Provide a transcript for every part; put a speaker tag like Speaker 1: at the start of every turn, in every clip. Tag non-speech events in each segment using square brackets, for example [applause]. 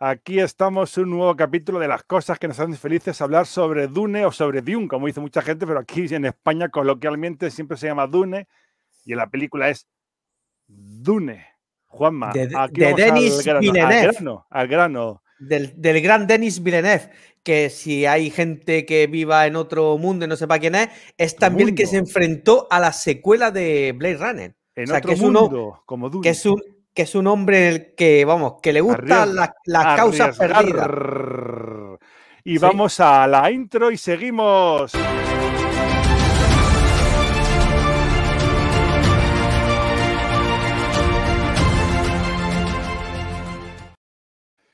Speaker 1: Aquí estamos un nuevo capítulo de las cosas que nos hacen felices, hablar sobre Dune o sobre Dune, como dice mucha gente, pero aquí en España coloquialmente siempre se llama Dune y en la película es Dune. Juanma, de Denis al Villeneuve.
Speaker 2: Al grano, Del, gran Denis Villeneuve, que si hay gente que viva en otro mundo y no sepa quién es, es también el que se enfrentó a la secuela de Blade Runner. En o que es mundo, uno, como Dune que es un hombre en el que, vamos, que le gusta las
Speaker 1: la causas perdidas. Y vamos a la intro y seguimos.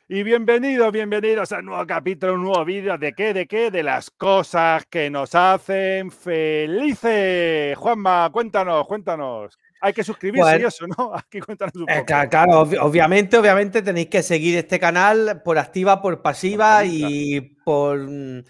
Speaker 1: Y bienvenidos, bienvenidos al nuevo capítulo, un nuevo vídeo. ¿De qué? ¿De qué? De las cosas que nos hacen felices. Juanma, cuéntanos, cuéntanos hay que suscribirse y eso, ¿no? [laughs] Aquí cuéntanos eh, Claro, obviamente,
Speaker 2: obviamente tenéis que seguir este canal por activa, por pasiva y por, mm,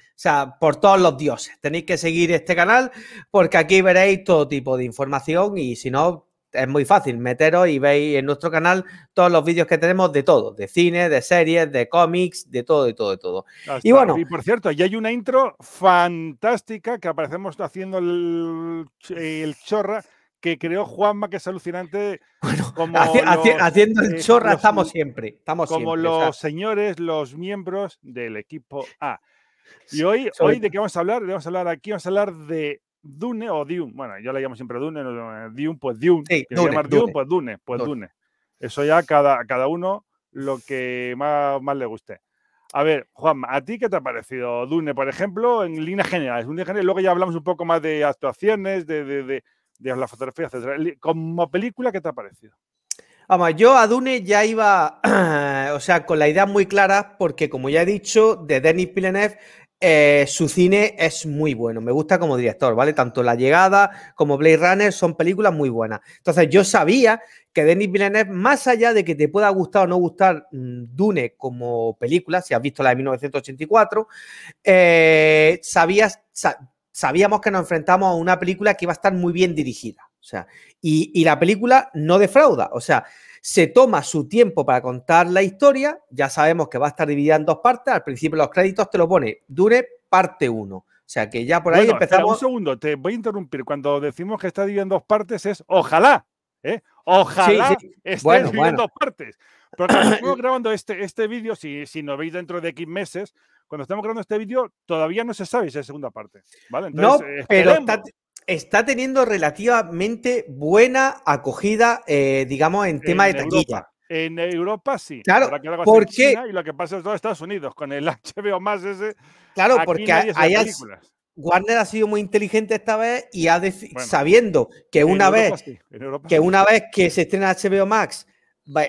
Speaker 2: por todos los dioses. Tenéis que seguir este canal porque aquí veréis todo tipo de información y si no, es muy fácil meteros y veis en nuestro canal todos los vídeos que tenemos de todo, de cine,
Speaker 1: de series, de cómics, de todo, de todo, de todo. y bueno. Y por cierto, ya hay una intro fantástica que aparecemos haciendo el, el chorra que creó Juanma, que es alucinante. haciendo el eh, chorra estamos siempre. Estamos como los señores, los miembros del equipo A. Y hoy, hoy, ¿de qué vamos a hablar? Vamos a hablar aquí, vamos a hablar de Dune o Dune. Bueno, yo le llamo siempre Dune, eh, Dune, pues Dune. Sí, Dune, llamar Dune, pues Dune, pues Dune. Eso ya cada, cada uno lo que más, le guste. A ver, Juanma, ¿a ti qué te ha parecido Dune, por ejemplo, en líneas generales? Línea general, luego ya hablamos un poco más de actuaciones, de, la fotografía, etcétera. Como película, ¿qué te ha parecido?
Speaker 2: Vamos, yo a Dune ya iba, [clears throat] o sea, con la idea muy clara, porque como ya he dicho, de Denis Villeneuve, eh, su cine es muy bueno. Me gusta como director, ¿vale? Tanto La Llegada como Blade Runner son películas muy buenas. Entonces, yo sabía que Denis Villeneuve, más allá de que te pueda gustar o no gustar mm, Dune como película, si has visto la de 1984, eh, sabías, sabíamos que nos enfrentamos a una película que iba a estar muy bien dirigida. O sea, y, la película no defrauda. O sea, se toma su tiempo para contar la historia. Ya sabemos que va a estar dividida en dos partes. Al principio los créditos te lo pone, dure parte uno. O
Speaker 1: sea, que ya por ahí empezamos. un segundo, te voy a interrumpir. Cuando decimos que está dividida en dos partes es ojalá. ¿eh? Ojalá esté dividida en dos partes. Porque estamos grabando este, este vídeo, si, si nos veis dentro de X meses, cuando estamos grabando este vídeo, todavía no se sabe si es segunda parte. no, eh, pero
Speaker 2: está, teniendo relativamente buena acogida, eh, digamos, en, tema de taquilla.
Speaker 1: En Europa sí. Claro, porque... y lo que pasa es todo Estados Unidos, con el HBO [laughs] Max ese. Claro, porque hay,
Speaker 2: Warner ha sido muy inteligente esta vez y ha sabiendo que una vez que una vez que se estrena HBO Max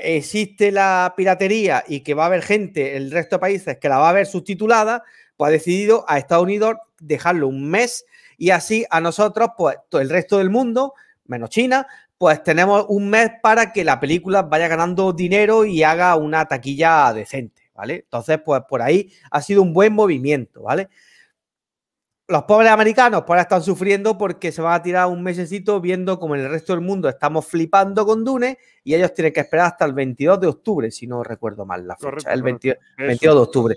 Speaker 2: existe la piratería y que va a haber gente, el resto de países, que la va a ver subtitulada, pues ha decidido a Estados Unidos dejarlo un mes y así a nosotros, pues el resto del mundo, menos China, pues tenemos un mes para que la película vaya ganando dinero y haga una taquilla decente, ¿vale? Entonces, pues por ahí ha sido un buen movimiento, ¿vale? los pobres americanos pues ahora están sufriendo porque se van a tirar un mesecito viendo como en el resto del mundo estamos flipando con Dune y ellos tienen que esperar hasta el 22 de octubre, si no recuerdo mal la fecha, el 22 de octubre.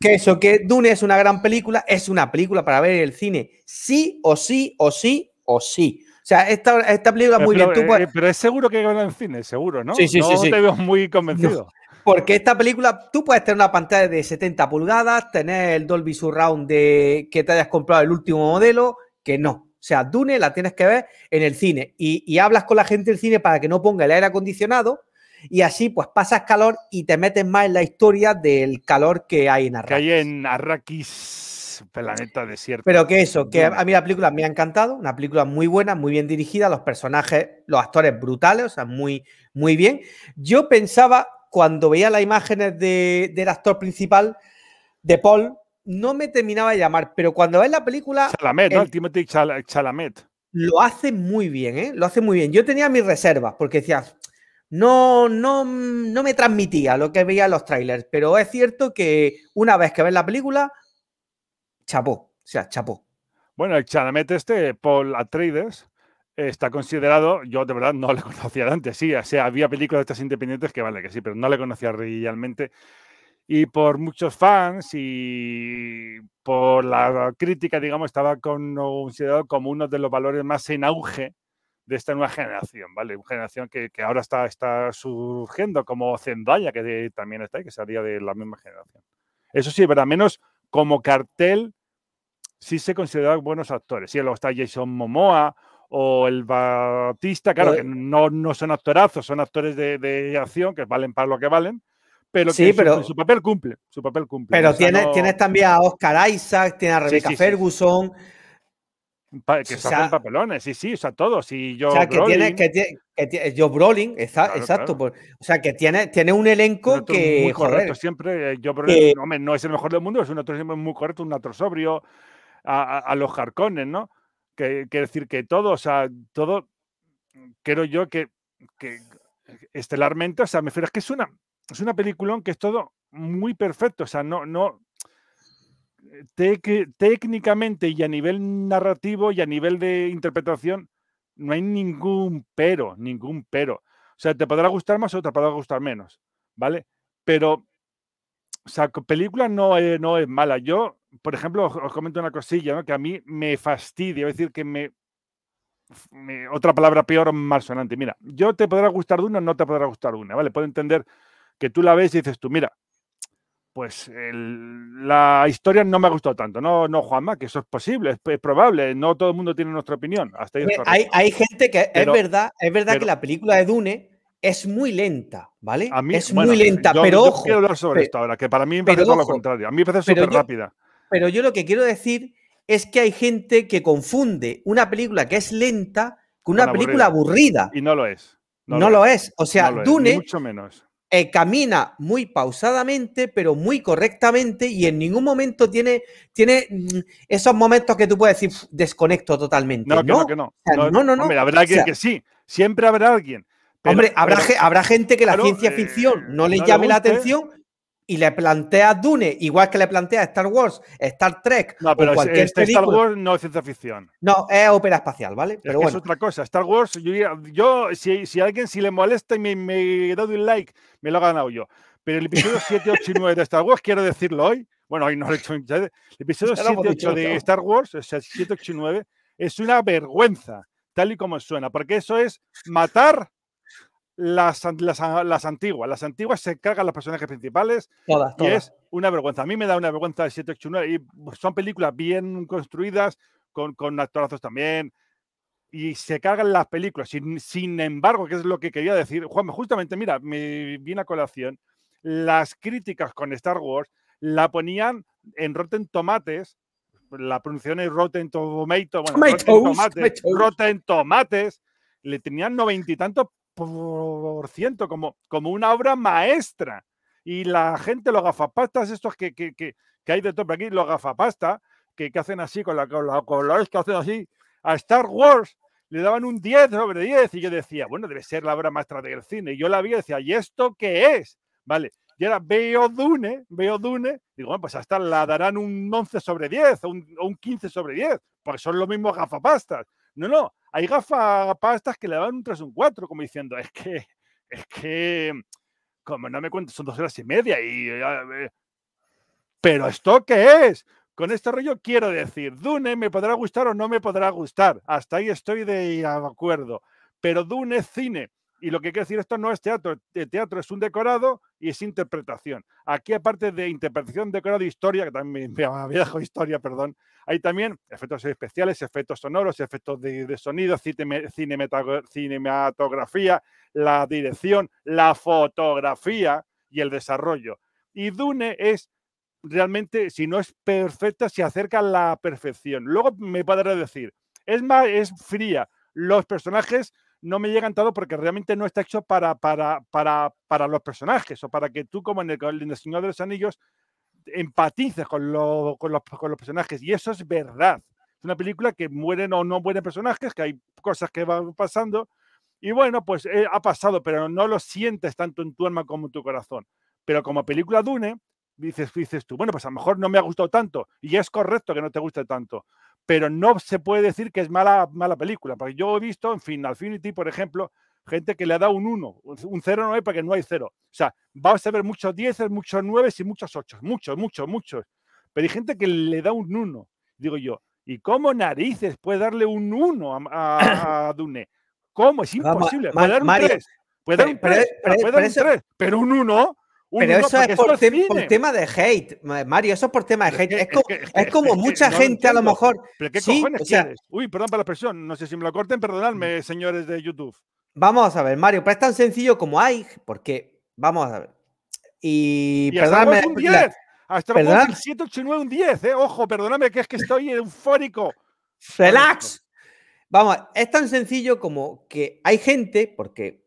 Speaker 2: que eso, que Dune es una gran película, es una película para ver en el cine, sí o sí o sí o sí. O sea, esta, esta película eh, muy pero, bien. Eh, eh,
Speaker 1: pero es seguro que va en cine, seguro, ¿no? Sí, sí, no sí, te veo
Speaker 2: muy convencido. Porque esta película, tú puedes tener una pantalla de 70 pulgadas, tener el Dolby Surround de que te hayas comprado el último modelo, que no. O sea, Dune la tienes que ver en el cine y, hablas con la gente del cine para que no ponga el aire acondicionado y así pues pasas calor y te metes más en la historia del calor que hay en Arrakis. Que hay en Arrakis,
Speaker 1: planeta desierto.
Speaker 2: Pero que eso, que a mí la película me ha encantado, una película muy buena, muy bien dirigida, los personajes, los actores brutales, o sea, muy, muy bien. Yo pensaba cuando veía las imágenes del actor principal, de Paul, no me terminaba de llamar, pero cuando ves la película... Chalamet, ¿no? Timothy Chalamet. Lo hace muy bien, ¿eh? Lo hace muy bien. Yo tenía mis reservas, porque decía no, no, no me transmitía lo que veía en los trailers, pero es cierto que una vez que ves la película, chapó, o sea, chapó.
Speaker 1: Bueno, el Chalamet este, Paul Atreides, está considerado, yo de verdad no le [laughs] conocía antes, sí, o sea, había películas de estas independientes que vale, que sí, pero no le conocía realmente. Y por muchos fans y por la crítica, digamos, estaba considerado como uno de los valores más en auge de esta nueva generación, ¿vale? Una generación que, ahora está, está surgiendo, como Zendaya, que también está ahí, que sería de la misma generación. Eso sí, pero al menos como cartel sí se consideran buenos actores. Sí, luego está Jason Momoa o el Batista, claro, eh, que no, no son actorazos, son actores de, de acción que valen para lo que valen, pero que pero, su, papel cumple, su papel
Speaker 2: cumple. Pero tiene, tienes, también a Oscar Isaac, tienes a Rebecca Ferguson.
Speaker 1: Que se papelones, sí, sí, o sea, todos. Y yo o sea, que tiene, que,
Speaker 2: que Joe Brolin, exacto. Pues, o sea, que tiene, tiene un elenco que. Muy correcto,
Speaker 1: siempre. Eh, Joe Brolin, hombre, no es el mejor del mundo, es un actor siempre muy correcto, un actor sobrio. A, a los jarcones, ¿no? Quiero decir que todo, o sea, todo, creo yo que, estelarmente, o sea, me refiero, que es una, es una película que es todo muy perfecto, o sea, no, no, técnicamente y a nivel narrativo y a nivel de interpretación, no hay ningún pero, ningún pero. O sea, te podrá gustar más o te podrá gustar menos, ¿vale? Pero o sea, película no es, mala. Yo, por ejemplo, os, comento una cosilla, Que a mí me fastidia, es decir, que me, Otra palabra peor, sonante. Mira, yo te podrá gustar Dune una, no te podrá gustar una, ¿vale? Puedo entender que tú la ves y dices tú, mira, pues la historia no me ha gustado tanto, no, no Juanma, que eso es posible, es, probable, no todo el mundo tiene nuestra opinión. Eh, hay, gente que es verdad, es verdad que la película de Dune es muy lenta, ¿vale? es muy lenta, pero yo ojo. quiero hablar sobre esto ahora, que para mí me parece todo lo contrario. A mí me parece súper rápida.
Speaker 2: Pero yo lo que quiero decir es que hay gente que confunde una película que es lenta con una, película aburrida.
Speaker 1: Y no lo es. No, lo, es. O sea, Dune.
Speaker 2: Eh, camina muy pausadamente, pero muy correctamente y en ningún momento tiene, tiene mm, esos momentos que tú puedes decir desconecto totalmente. No, ¿no? que no, no. no, no, la verdad que sí. Siempre habrá alguien Hombre, habrá, habrá, gente que la ciencia eh, ficción no le llame la atención y le plantea Dune, igual que le plantea Star Wars, Star Trek. No, pero Star Wars
Speaker 1: no es ciencia ficción.
Speaker 2: No, es ópera espacial, ¿vale?
Speaker 1: Pero es, otra cosa. Star Wars, yo, yo si, a alguien si le molesta y me, he dado un like, me lo ha ganado yo. Pero el episodio 7, [laughs] 9 de Star Wars, quiero decirlo hoy. Bueno, hoy no lo he hecho. el episodio 7, de Star Wars, o sea, 7, es una vergüenza, tal y como suena, porque eso es matar las, antiguas. Las antiguas se cargan los personajes principales. Y es una vergüenza. A mí me da una vergüenza el 789. Y pues, son películas bien construidas, con, con actorazos también. Y se cargan las películas. Sin, embargo, que es lo que quería decir, Juan, justamente, mira, me viene a colación. Las críticas con Star Wars la ponían en Rotten Tomates. La pronunciación es Rotten Tomato. Rotten Tomates. Le tenían noventa y tantos por ciento, como, como una obra maestra. Y la gente, los gafapastas, estos que, que, que, que hay de tope aquí, los gafapastas, que, que hacen así, con la, con, que hacen así, a Star Wars le daban un 10 sobre 10 y yo decía, bueno, debe ser la obra maestra del cine. Y yo la vi y decía, ¿y esto qué es? Vale, y era, veo Dune, veo Dune, digo, bueno, pues hasta la darán un 11 sobre 10 o un, un, 15 sobre 10, porque son los mismos gafapastas. No, no, hay gafapastas que le dan un 3 un 4, como diciendo, es que, es que, como no me cuento, son dos horas y media y... Ah, eh". pero esto qué es? Con este rollo quiero decir, Dune me podrá gustar o no me podrá gustar. Hasta ahí estoy de acuerdo. Pero Dune cine. Y lo que quiero decir, esto no es teatro. El teatro es un decorado y es interpretación. Aquí, aparte de interpretación, decorado, historia, que también me, viejo historia, perdón, hay también efectos especiales, efectos sonoros, efectos de, sonido, cinematografía, la dirección, la fotografía y el desarrollo. Y Dune es realmente, si no es perfecta, se acerca a la perfección. Luego me podrá decir, es más, es fría. Los personajes no me llegan tanto porque realmente no está hecho para, para, para, los personajes o para que tú, como en el, Señor de los Anillos, empatices con, los, personajes. Y eso es verdad. Es una película que mueren o no mueren personajes, que hay cosas que van pasando. Y bueno, pues eh, ha pasado, pero no lo sientes tanto en tu alma como en tu corazón. Pero como película Dune, dices, dices tú, bueno, pues a lo mejor no me ha gustado tanto, y es correcto que no te guste tanto, pero no se puede decir que es mala, mala película, porque yo he visto en Final Infinity, por ejemplo, gente que le ha dado un 1, un 0 no hay porque no hay 0. O sea, vas a ver muchos 10, muchos 9 y muchos 8, muchos, muchos, muchos. Pero hay gente que le da un 1, digo yo. ¿Y cómo narices puede darle un 1 a, Dune? ¿Cómo? Es ah, imposible. Puede dar un Puede pero un 1 pero eso es por, tema
Speaker 2: de hate, Mario, eso es por tema de hate. Es, como mucha gente a lo mejor. o
Speaker 1: Uy, perdón para la expresión, no sé si me lo corten, perdonadme, mm. señores de YouTube.
Speaker 2: Vamos a ver, Mario, pero es tan sencillo como hay, porque vamos a ver. Y, perdóname. Un 10.
Speaker 1: Hasta el 789 un 10, eh. Ojo, perdóname que es
Speaker 2: que estoy eufórico. Relax. Vamos, es tan sencillo como que hay gente, porque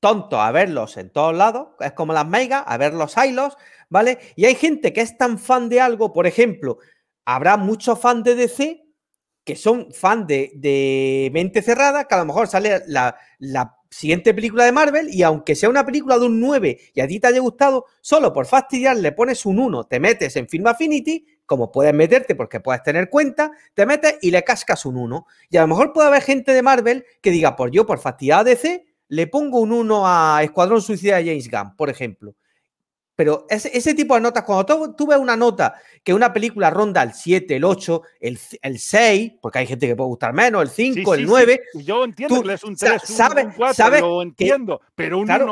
Speaker 2: tontos a verlos en todos lados, es como las megas, a ver los hilos, ¿vale? Y hay gente que es tan fan de algo, por ejemplo, habrá muchos fans de DC que son fan de, de mente cerrada, que a lo mejor sale la, siguiente película de Marvel y aunque sea una película de un 9 y a ti te haya gustado, solo por fastidiar le pones un 1, te metes en Film Affinity, como puedes meterte porque puedes tener cuenta, te metes y le cascas un 1. Y a lo mejor puede haber gente de Marvel que diga, por pues yo, por fastidiar a DC, le pongo un 1 a Escuadrón Suicida de James Gunn, por ejemplo. Pero ese, tipo de notas, cuando tú ves una nota que una película ronda el 7, el 8, el, 6, porque hay gente que puede gustar menos, el 5, el 9.
Speaker 1: Yo entiendo que un 3, entiendo, pero un 1 a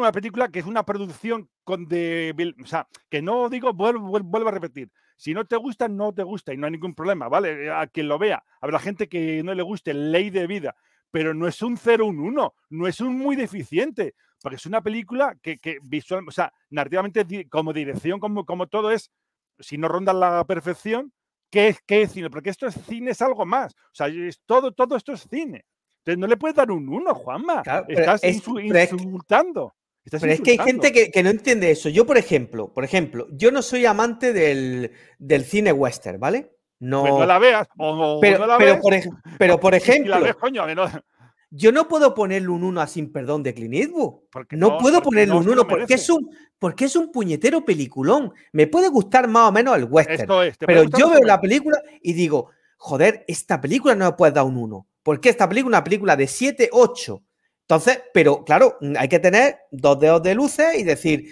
Speaker 1: una película que es una producción con de, o sea, que no digo, vuelvo, a repetir, si no te gusta, no te gusta y no hay ningún problema, ¿vale? A quien lo vea, habrá gente que no le guste, ley de vida, pero no es un 0, un 1, no es un muy deficiente, porque es una película que, visual, o sea, narrativamente como dirección, como, todo es, si no ronda la perfección, ¿qué es, qué cine? Porque esto es cine, es algo más. O sea, es, todo, todo esto es cine. Entonces no le puedes dar un 1, Juanma. Estás insultando. pero es que hay gente que,
Speaker 2: no entiende eso. Yo, por ejemplo, por ejemplo, yo no soy amante del, del cine western, ¿vale? Pues no, la
Speaker 1: veas. pero, por [laughs] ejemplo.
Speaker 2: Yo no puedo ponerle un 1 Sin Perdón de Clint Eastwood. no, puedo ponerle un 1 porque, es un, porque es un puñetero peliculón. Me puede gustar más o menos el western. pero yo veo la película y digo, joder, esta película no me puede dar un 1. Porque esta película es una película de 7, 8. Entonces, pero claro, mm, hay que tener dos dedos de luces y decir,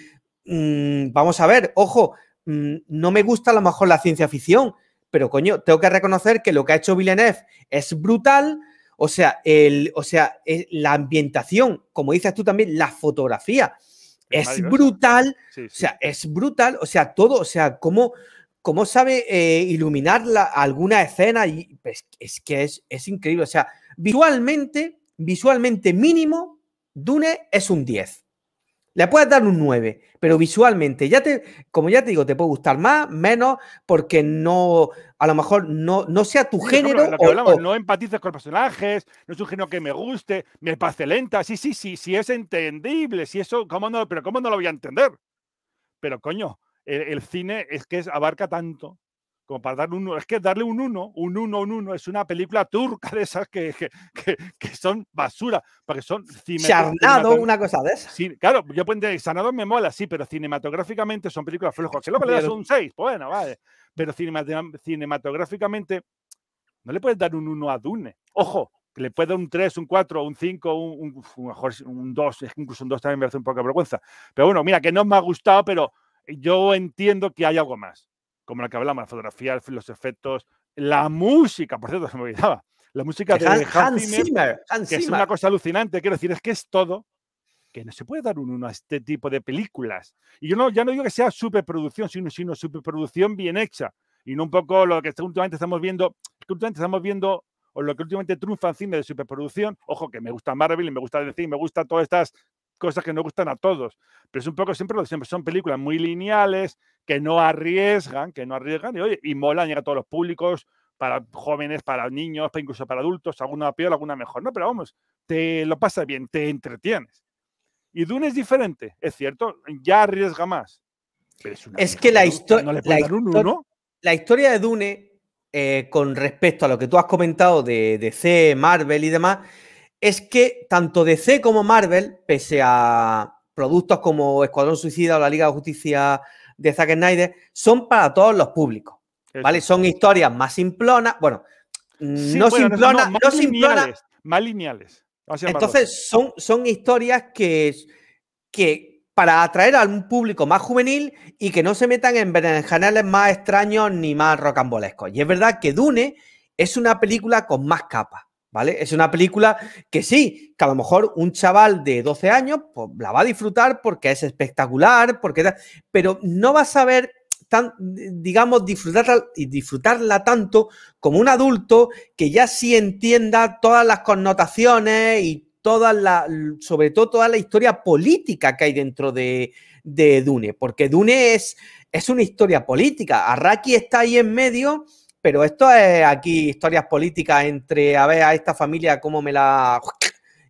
Speaker 2: mm, vamos a ver, ojo, mm, no me gusta a lo mejor la ciencia ficción, pero coño, tengo que reconocer que lo que ha hecho Villeneuve es brutal. O sea, el, o sea eh, la ambientación, como dices tú también, la fotografía es, brutal. O sea, es brutal. O sea, todo, o sea, cómo, cómo sabe eh, iluminar alguna escena. Y, pues, es que es, es increíble. O sea, visualmente, visualmente mínimo, Dune es un 10. Le puedes dar un 9, pero visualmente, ya te, como ya te digo, te puede gustar más, menos, porque no, a lo mejor no, no sea tu género. no
Speaker 1: empatices con los personajes, no es un género que me guste, me parece lenta, sí, sí, sí, sí es entendible, si eso, ¿cómo pero ¿cómo no lo voy a entender? Pero coño, el, cine es que abarca tanto como para dar un es que darle un 1, un 1, un 1, es una película turca de esas que, que, son basura, porque son Charnado, una cosa de esas. Sí, claro, yo puedo decir, sanado me mola, sí, pero cinematográficamente son películas flojas, que luego le das un 6, bueno, vale, pero cinematográficamente no le puedes dar un 1 a Dune, ojo, que le puede dar un 3, un 4, un 5, un, un, mejor un 2, incluso un 2 también me hace un poco de vergüenza, pero bueno, mira, que no me ha gustado, pero yo entiendo que hay algo más como la que hablamos, la fotografía, los efectos, la música, por cierto, [laughs] se me olvidaba, la música de, Hans, Zimmer, que es una cosa alucinante, quiero decir, es que es todo, que no se puede dar un uno a este tipo de películas. Y yo no, ya no digo que sea superproducción, sino, sino superproducción bien hecha. Y no un poco lo que últimamente estamos viendo, últimamente estamos viendo, o lo que últimamente triunfa en cine de superproducción. Ojo, que me gusta Marvel y me gusta decir, me gustan todas estas cosas que nos gustan a todos. Pero es un poco siempre lo siempre. Son películas muy lineales, que no arriesgan, que no arriesgan, y, oye, y mola, llega a todos los públicos, para jóvenes, para niños, para incluso para adultos, alguna peor, alguna mejor, ¿no? Pero vamos, te lo pasas bien, te entretienes. Y Dune es diferente, es cierto, ya arriesga más. es, que la, la, historia de Dune,
Speaker 2: eh, con respecto a lo que tú has comentado de DC, Marvel y demás, es que tanto DC como Marvel, pese a productos como Escuadrón Suicida o la Liga de Justicia de Zack Snyder son para todos los públicos, ¿vale? Son historias más simplonas, bueno, mm, no simplonas, no, más lineales. Entonces son, son historias que, que para atraer a un público más juvenil y que no se metan en canales más extraños ni más rocambolescos. Y es verdad que Dune es una película con más capas. ¿vale? Es una película que sí, que a lo mejor un chaval de 12 años pues, la va a disfrutar porque es espectacular, porque pero no va a saber digamos, disfrutarla, disfrutarla tanto como un adulto que ya sí entienda todas las connotaciones y todas la sobre todo toda la historia política que hay dentro de, Dune, porque Dune es, es una historia política. Arraki está ahí en medio pero esto es aquí historias políticas entre, a ver, a esta familia cómo me la...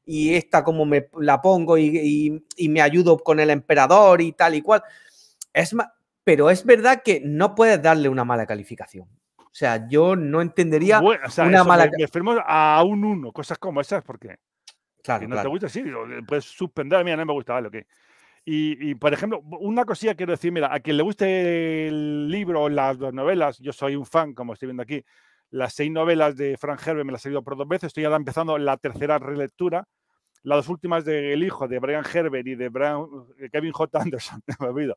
Speaker 2: y esta cómo me la pongo y, me ayudo con el emperador y tal y cual. Es pero es verdad que no puedes darle una mala calificación. O sea, yo no entendería una mala... Me,
Speaker 1: a un uno, cosas como esas, porque... Claro, no te gusta, así puedes suspender, mí no me gusta, vale, que y, por ejemplo, una cosilla quiero decir, mira, a quien le guste el libro o las dos novelas, yo soy un fan, como estoy viendo aquí, las seis novelas de Frank Herbert me las he leído por dos veces, estoy ahora empezando la tercera relectura, las dos últimas de El Hijo, de Brian Herbert y de eh, Kevin J. Anderson, [laughs] me olvido.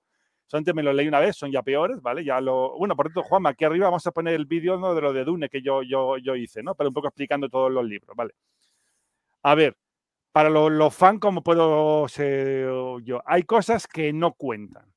Speaker 1: antes me lo leí una vez, son ya peores, ¿vale? Ya lo... Bueno, por cierto, Juanma, aquí arriba vamos a poner el vídeo ¿no? de lo de Dune que yo, yo, yo hice, ¿no? Pero un poco explicando todos los libros, ¿vale? A ver, para los, fans, como puedo ser yo, hay cosas que no cuentan,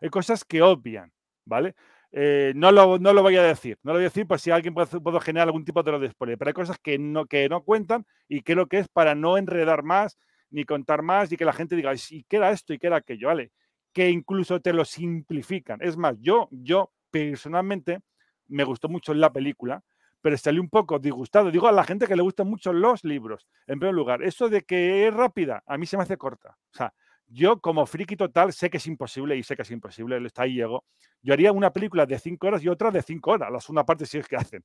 Speaker 1: hay cosas que obvian, ¿vale? Eh, no, lo, no, lo, voy a decir, no lo voy a decir por pues si alguien puede, puedo generar algún tipo de lo de pero hay cosas que no, que no cuentan y creo que es para no enredar más, ni contar más y que la gente diga, y queda esto y queda aquello, ¿vale? Que incluso te lo simplifican. Es más, yo, yo personalmente me gustó mucho la película, pero salí un poco disgustado. Digo a la gente que le gustan mucho los libros, en primer lugar. Eso de que es rápida, a mí se me hace corta. O sea, yo como friki total sé que es imposible y sé que es imposible, está ahí llego. Yo haría una película de cinco horas y otra de cinco horas, las una parte si es que hacen.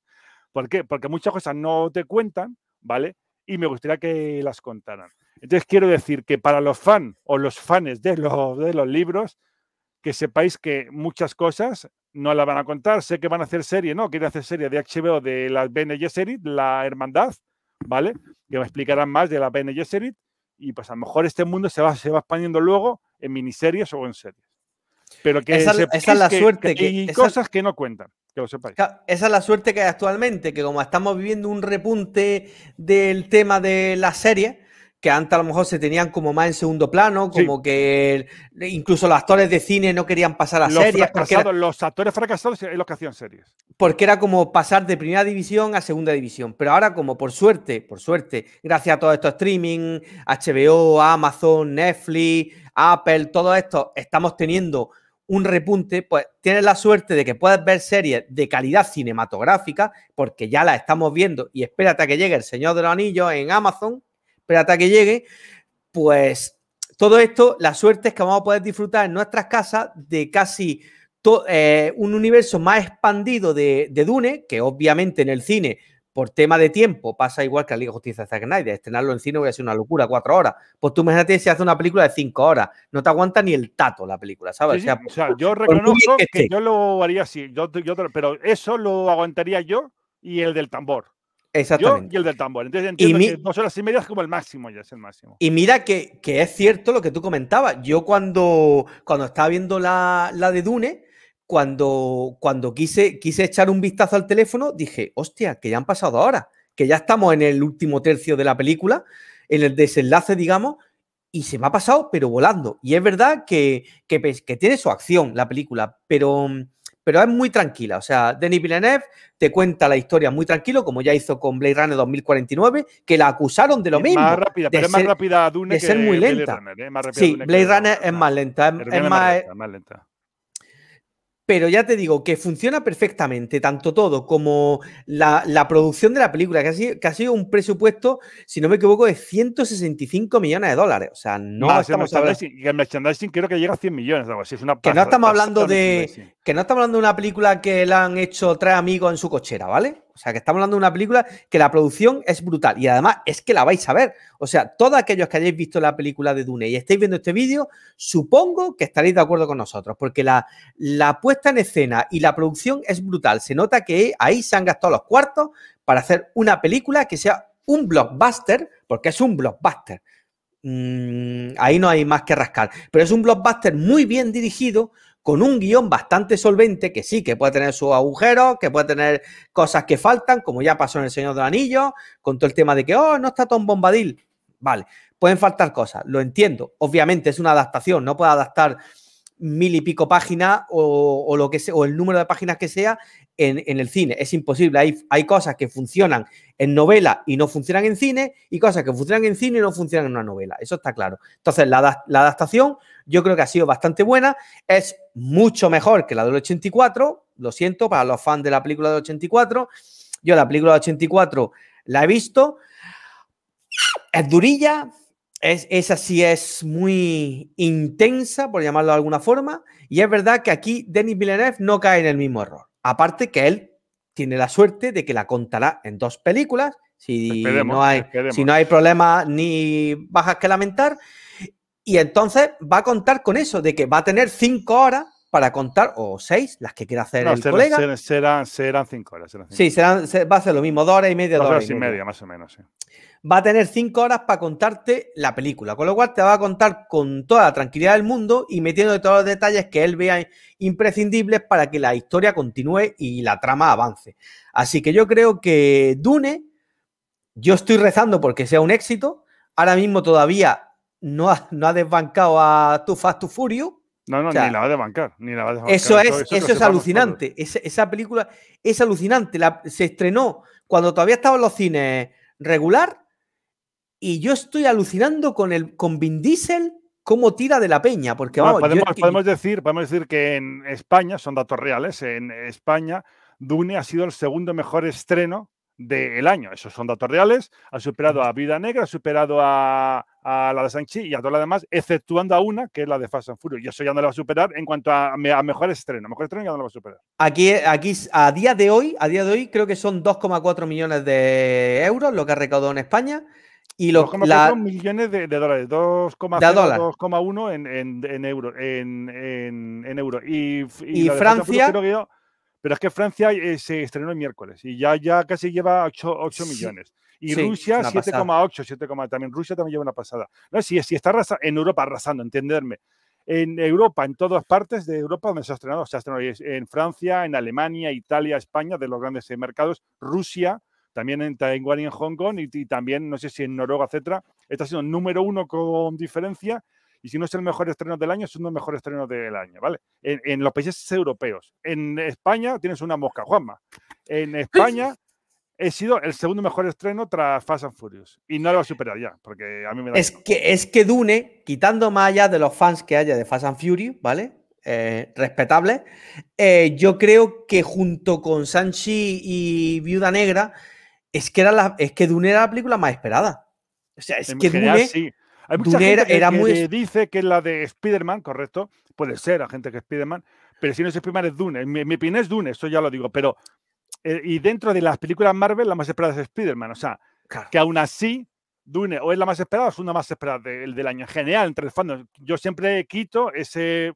Speaker 1: ¿Por qué? Porque muchas cosas no te cuentan, ¿vale? Y me gustaría que las contaran. Entonces quiero decir que para los fans o los fans de de los libros, que sepáis que muchas cosas no la van a contar. Sé que van a hacer serie, ¿no? Quieren hacer serie de HBO de las Bene Series, la hermandad, ¿vale? Que me explicarán más de la Bene Series Y pues a lo mejor este mundo se va, se va expandiendo luego en miniseries o en series. Pero que esa, es la suerte. Que, cosas que no cuentan, que lo sepáis. Esa es la suerte
Speaker 2: que hay actualmente, que como estamos viviendo un repunte del tema de la serie que antes a lo mejor se tenían como más en segundo plano, como que incluso los actores de cine no querían pasar a series. Porque
Speaker 1: los actores fracasados es los que hacían series.
Speaker 2: Porque era como pasar de primera división a segunda división. Pero ahora, como por suerte, por suerte, gracias a todo esto streaming, HBO, Amazon, Netflix, Apple, todo esto, estamos teniendo un repunte, pues tienes la suerte de que puedes ver series de calidad cinematográfica, porque ya las estamos viendo, y espérate a que llegue El Señor de los Anillos en Amazon, pero hasta que llegue, pues todo esto, la suerte es que vamos a poder disfrutar en nuestras casas de casi eh, un universo más expandido de, Dune, que obviamente en el cine, por tema de tiempo, pasa igual que la Liga Justicia de Zack Snyder. Estrenarlo en cine voy a ser una locura, cuatro horas. Pues tú imagínate si hace una película de cinco horas. No te aguanta ni el tato la película, ¿sabes? O, sea, yo reconozco
Speaker 1: que, yo lo haría así, yo, yo, pero eso lo aguantaría yo y el del tambor. Exactamente. y el del tambor. Entonces entiendo que y media es como el máximo, ya es el máximo.
Speaker 2: Y mira que, es cierto lo que tú comentabas. Yo cuando, cuando estaba viendo la, de Dune, cuando, cuando quise, quise echar un vistazo al teléfono, dije, hostia, que ya han pasado ahora, que ya estamos en el último tercio de la película, en el desenlace, digamos, y se me ha pasado, pero volando. Y es verdad que, que, pues, que tiene su acción la película, pero pero es muy tranquila. O sea, Denis Villeneuve te cuenta la historia muy tranquilo, como ya hizo con Blade Runner 2049, que la acusaron de lo es mismo. Más rápida, pero es más rápida Dune ser muy lenta. ¿eh? sí, Blade Runner es más lenta. Es, más, más lenta. Pero ya te digo que funciona perfectamente, tanto todo como la, producción de la película, que ha, sido, que ha, sido, un presupuesto, si no me equivoco, de 165 millones de dólares. O sea, no, el merchandising,
Speaker 1: el merchandising creo que llega a 100 millones, que no estamos hablando de
Speaker 2: que no estamos hablando de una película que la han hecho tres amigos en su cochera, ¿vale? O sea, que estamos hablando de una película que la producción es brutal y además es que la vais a ver. O sea, todos aquellos que hayáis visto la película de Dune y estáis viendo este vídeo, supongo que estaréis de acuerdo con nosotros, porque la, la puesta en escena y la producción es brutal. Se nota que ahí se han gastado los cuartos para hacer una película que sea un blockbuster, porque es un blockbuster. Mm, ahí no hay más que rascar, pero es un blockbuster muy bien dirigido, con un guión bastante solvente, que sí, que puede tener sus agujeros, que puede tener cosas que faltan, como ya pasó en El Señor del Anillo, con todo el tema de que, oh, no está Tom Bombadil. Vale, pueden faltar cosas, lo entiendo. Obviamente es una adaptación, no puede adaptar mil y pico páginas o, lo que sea, o el número de páginas que sea en, el cine. Es imposible. Hay, hay cosas que funcionan en novela y no funcionan en cine y cosas que funcionan en cine y no funcionan en una novela. Eso está claro. Entonces, la, adaptación yo creo que ha sido bastante buena. Es mucho mejor que la del 84. Lo siento para los fans de la película del 84. Yo la película del 84 la he visto. Es durilla, es, así, es muy intensa, por llamarlo de alguna forma, y es verdad que aquí Denis Villeneuve no cae en el mismo error. Aparte que él tiene la suerte de que la contará en dos películas, si, no hay problemas ni bajas que lamentar. Y entonces va a contar con eso, de que va a tener cinco horas para contar, o seis, las que quiera hacer el
Speaker 1: serán, cinco horas. Sí,
Speaker 2: serán, va a ser lo mismo, dos horas y media, dos, horas, y media. más o menos. Va a tener cinco horas para contarte la película, con lo cual te va a contar con toda la tranquilidad del mundo y metiendo todos los detalles que él vea imprescindibles para que la historia continúe y la trama avance. Así que yo creo que Dune, yo estoy rezando porque sea un éxito. Ahora mismo todavía no ha, desbancado a Too Fast Furio no, no, ni la va a bancar,
Speaker 1: ni la va a Eso es, eso, es
Speaker 2: alucinante. esa película es alucinante. La, se estrenó cuando todavía estaban los cines regular y yo estoy
Speaker 1: alucinando con, el, con Vin Diesel cómo tira de la peña. Porque podemos, podemos, decir, podemos decir que en España, son datos reales, en España Dune ha sido el segundo mejor estreno del año. Esos son datos reales. Ha superado a Vida Negra, ha superado a, a la de Sanchi y a todas las demás, exceptuando a una, que es la de Fast and Furious. Y eso ya no la va a superar en cuanto a, a mejor estreno. Mejor estreno ya no la va a superar.
Speaker 2: Aquí, aquí, a día de hoy, a día de hoy, creo que son 2,4 millones de euros lo que ha recaudado en España. Y los
Speaker 1: millones de, dólares, 2,1 en, en, en euros. En, euro. Y, Francia. Pero es que Francia eh, se estrenó el miércoles y ya, ya casi lleva 8, millones. Y Rusia 7,8, 7, también. Rusia también lleva una pasada. No, si, si está en Europa arrasando, entenderme. En Europa, en todas partes de Europa donde se ha estrenado, se ha estrenado en Francia, en Alemania, Italia, España, de los grandes mercados, Rusia, también en Taiwán y en Hong Kong, y, y, también, no sé si en Noruega, etcétera, está siendo número uno con diferencia y si no es el mejor estreno del año, es uno de los mejores estrenos del año, ¿vale? En, los países europeos. En España tienes una mosca, Juanma. En España [laughs] he sido el segundo mejor estreno tras Fast and Furious. Y no lo he a ya, porque a mí me da. Es,
Speaker 2: que, es que Dune, quitando más allá de los fans que haya de Fast and Furious, ¿vale? Eh, respetable. Eh, yo creo que junto con Sanchi y Viuda Negra, es que, era la, es que Dune era la película más esperada.
Speaker 1: O sea, es que Dune. Hay mucha gente que, dice que es la de Spider-Man, correcto. Puede ser, a gente que es Spider-Man. Pero si no es Spider-Man, es Dune. Mi, mi, opinión es Dune, eso ya lo digo. Pero, eh, y dentro de las películas Marvel, la más esperada es Spider-Man. O sea, que aún así, Dune o es la más esperada o es una más esperada del, del año. En general, entre los fans, yo siempre quito ese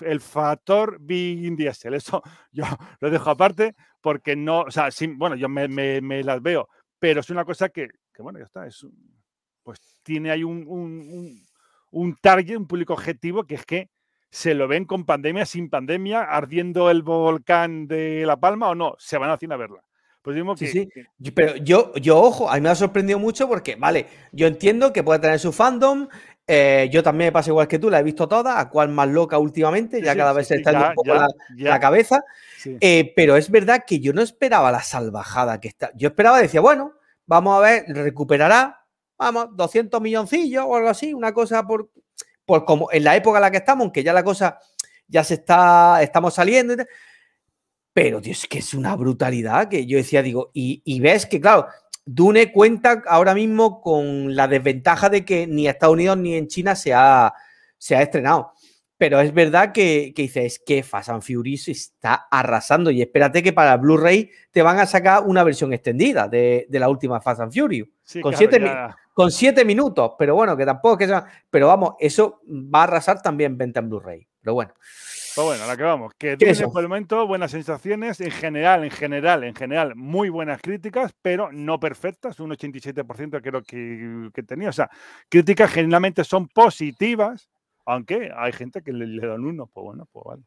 Speaker 1: el factor big Diesel. Eso [laughs] yo lo dejo aparte porque no, o sea, bueno, yo me, las veo, pero es una cosa que, que bueno, ya está, es, tiene ahí un, target, un público objetivo, que es que se lo ven con pandemia, sin pandemia, ardiendo el volcán de La Palma o no, se van a cine a verla. Pues mismo que, sí, Pero yo, yo, ojo, a mí me ha sorprendido mucho porque, vale, yo entiendo
Speaker 2: que puede tener su fandom. Eh, yo también me pasa igual que tú, la he visto toda, a cuál más loca últimamente, ya cada vez se está en un poco la, cabeza. Eh, pero es verdad que yo no esperaba la salvajada que está. Yo esperaba, decía, bueno, vamos a ver, recuperará, vamos, 200 milloncillos o algo así, una cosa por, por como en la época en la que estamos, aunque ya la cosa ya se está, estamos saliendo. pero, Dios, que es una brutalidad que yo decía, digo, y, ves que, claro, Dune cuenta ahora mismo con la desventaja de que ni en Estados Unidos ni en China se ha, se ha estrenado. Pero es verdad que, que dices que Fast and Furious está arrasando y espérate que para Blu-ray te van a sacar una versión extendida de, la última Fast and Furious. con con siete minutos, pero bueno, que tampoco es que sea. Pero vamos, eso va a arrasar también venta en Blu-ray. Pero bueno.
Speaker 1: Pues bueno, la que vamos. Que tiene por el momento buenas sensaciones. En general, en general, en general, muy buenas críticas, pero no perfectas. Un 87% creo que, que tenía. O sea, críticas generalmente son positivas, aunque hay gente que le, le dan uno. Pues bueno, pues vale.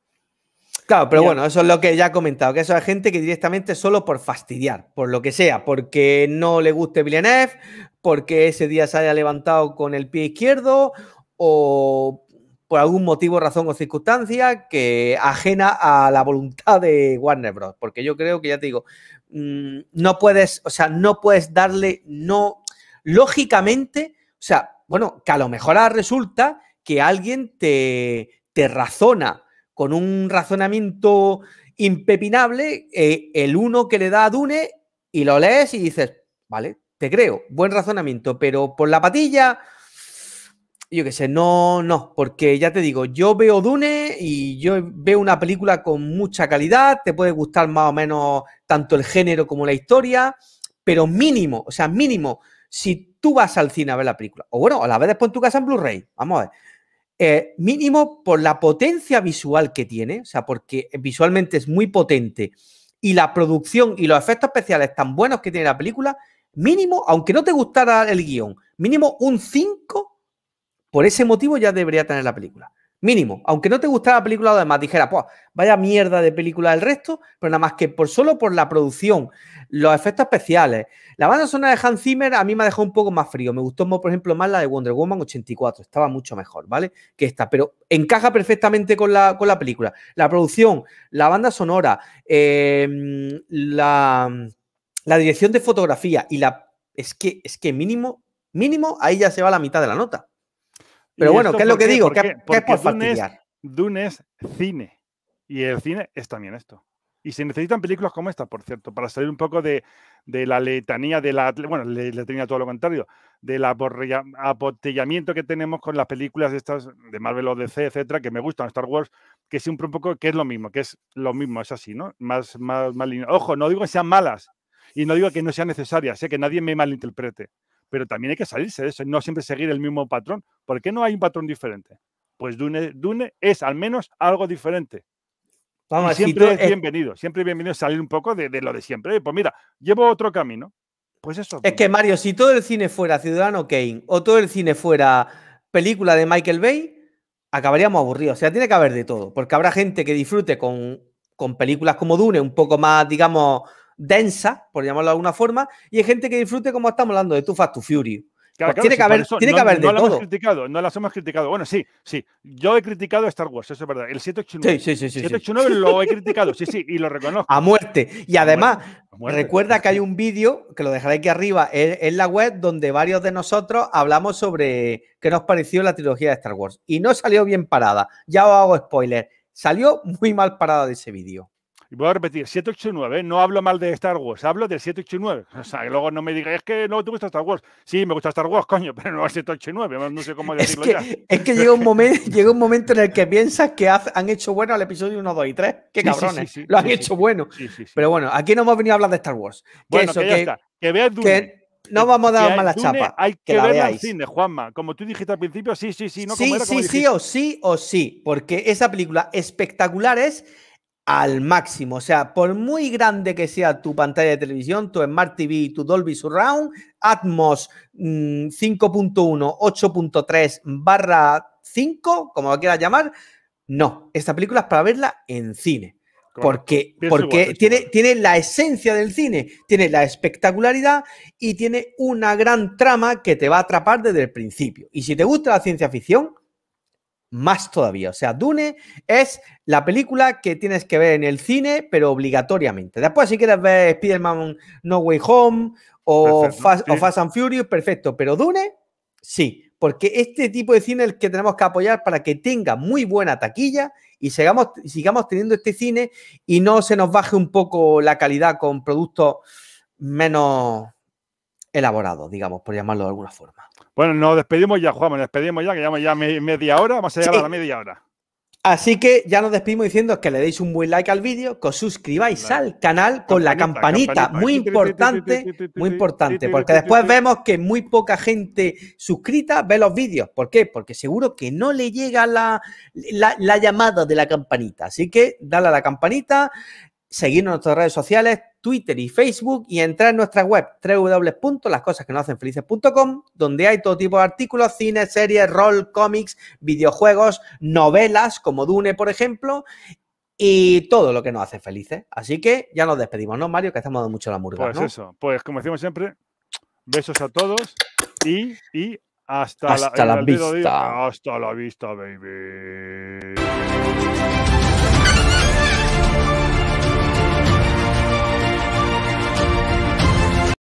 Speaker 1: Claro, pero bueno, eso es lo que ya he comentado, que eso es gente que directamente solo por
Speaker 2: fastidiar, por lo que sea, porque no le guste Villeneuve, porque ese día se haya levantado con el pie izquierdo o por algún motivo, razón o circunstancia que ajena a la voluntad de Warner Bros. Porque yo creo que ya te digo, mm, no puedes, o sea, no puedes darle, no, lógicamente, o sea, bueno, que a lo mejor resulta que alguien te razona con un razonamiento impepinable, eh, el uno que le da a Dune y lo lees y dices, vale, te creo, buen razonamiento, pero por la patilla, yo qué sé, no, no, porque ya te digo, yo veo Dune y yo veo una película con mucha calidad, te puede gustar más o menos tanto el género como la historia, pero mínimo, o sea, mínimo, si tú vas al cine a ver la película, o bueno, a la vez después en tu casa en Blu-ray, vamos a ver, eh, mínimo por la potencia visual que tiene, o sea, porque visualmente es muy potente y la producción y los efectos especiales tan buenos que tiene la película, mínimo, aunque no te gustara el guión, mínimo un 5, por ese motivo ya debería tener la película. Mínimo. Aunque no te gustara la película, además dijera, pues, vaya mierda de película del resto, pero nada más que por solo por la producción, los efectos especiales. La banda sonora de Hans Zimmer a mí me ha dejado un poco más frío. Me gustó, por ejemplo, más la de Wonder Woman 84. Estaba mucho mejor, ¿vale? Que esta, pero encaja perfectamente con la, con la película. La producción, la banda sonora, em, la, la dirección de fotografía y la... Es que, es que mínimo, mínimo, ahí ya se va la mitad de la
Speaker 1: nota. Pero bueno, ¿qué es lo que digo? ¿Qué, es por Dune es, cine. Y el cine es también esto. Y se necesitan películas como esta, por cierto, para salir un poco de, la letanía, de la, bueno, letanía todo lo contrario, del apotellamiento que tenemos con las películas de estas de Marvel o DC, etcétera, que me gustan, Star Wars, que siempre un poco, que es lo mismo, que es lo mismo, es así, ¿no? Más, más, más Ojo, no digo que sean malas y no digo que no sean necesarias, sé que nadie me malinterprete pero también hay que salirse de eso, no siempre seguir el mismo patrón. ¿Por qué no hay un patrón diferente? Pues Dune, Dune es al menos algo diferente.
Speaker 2: Vamos, siempre es
Speaker 1: bienvenido, siempre bienvenido salir un poco de, lo de siempre. Pues mira, llevo otro camino. Pues eso. Es que
Speaker 2: Mario, si todo el cine fuera Ciudadano Kane o todo el cine fuera película de Michael Bay, acabaríamos aburridos. O sea, tiene que haber de todo, porque habrá gente que disfrute con, con películas como Dune, un poco más, digamos, densa, por llamarlo de alguna forma, y hay gente que disfrute, como estamos hablando, de tu Fast to Fury. Claro, pues tiene, que haber, tiene no, que haber
Speaker 1: criticado, no las hemos criticado. Bueno, sí, sí. Yo he criticado a Star Wars, eso es verdad. El 789. lo he criticado, sí, sí, y lo reconozco. A muerte. Y además,
Speaker 2: recuerda que hay un vídeo, que lo dejaré aquí arriba, en la web, donde varios de nosotros hablamos sobre qué nos pareció la trilogía de Star Wars. Y no salió bien parada. Ya os hago spoiler.
Speaker 1: Salió muy mal parada de ese vídeo. Y voy a repetir, 789, ¿eh? no hablo mal de Star Wars, hablo del 789. O sea, que luego no me digas, es que no te gusta Star Wars. Sí, me gusta Star Wars, coño, pero no y 789, no sé cómo [laughs] decirlo es que, Es
Speaker 2: que llega un, momento, [laughs] llega un momento en el que piensas que han hecho bueno el episodio 1, 2 y 3. ¡Qué cabrones! lo han hecho bueno. Pero bueno, aquí no hemos venido a hablar de Star Wars. Que bueno, eso, que, que, no vamos a dar mala chapa. Hay que, la verla cine,
Speaker 1: Juanma. Como tú dijiste al principio, sí, sí, sí. No, sí, sí, sí o
Speaker 2: sí o sí. Porque esa película espectacular es al máximo. O sea, por muy grande que sea tu pantalla de televisión, tu Smart TV, tu Dolby Surround, Atmos 5.1, mm, 8.3 barra 5, como lo quieras llamar, no. Esta película es para verla en cine. Porque, porque tiene, tiene la esencia del cine, tiene la espectacularidad y tiene una gran trama que te va a atrapar desde el principio. Y si te gusta la ciencia ficción, más todavía. O sea, Dune es la película que tienes que ver en el cine, pero obligatoriamente. Después, si quieres ver Spider-Man No Way Home o, Fast, and Furious, perfecto. Pero Dune, sí. Porque este tipo de cine es el que tenemos que apoyar para que tenga muy buena taquilla y sigamos, sigamos teniendo este cine y no se nos baje un poco la calidad con productos
Speaker 1: menos elaborados, digamos, por llamarlo de alguna forma. Bueno, nos despedimos ya, Juan, nos despedimos ya, que llevamos ya media hora, vamos a llegar a la media hora. Así que
Speaker 2: ya nos despedimos diciendo que le deis un buen like al vídeo, que os suscribáis al canal con la campanita, muy importante, muy importante, porque después vemos que muy poca gente suscrita ve los vídeos. ¿Por qué? Porque seguro que no le llega la, la llamada de la campanita. Así que dale a la campanita, seguidnos en nuestras redes sociales, Twitter y Facebook y entrar en nuestra web www.lascosasquenohacenfelices.com donde hay todo tipo de artículos, cine, series, rol, cómics, videojuegos, novelas como Dune, por ejemplo, y todo lo que nos hace felices. Así que ya nos despedimos, ¿no, Mario? Que estamos dando mucho la
Speaker 1: murga, Pues eso, pues como decimos siempre, besos a todos y, y hasta, la, vista. Hasta la vista, baby.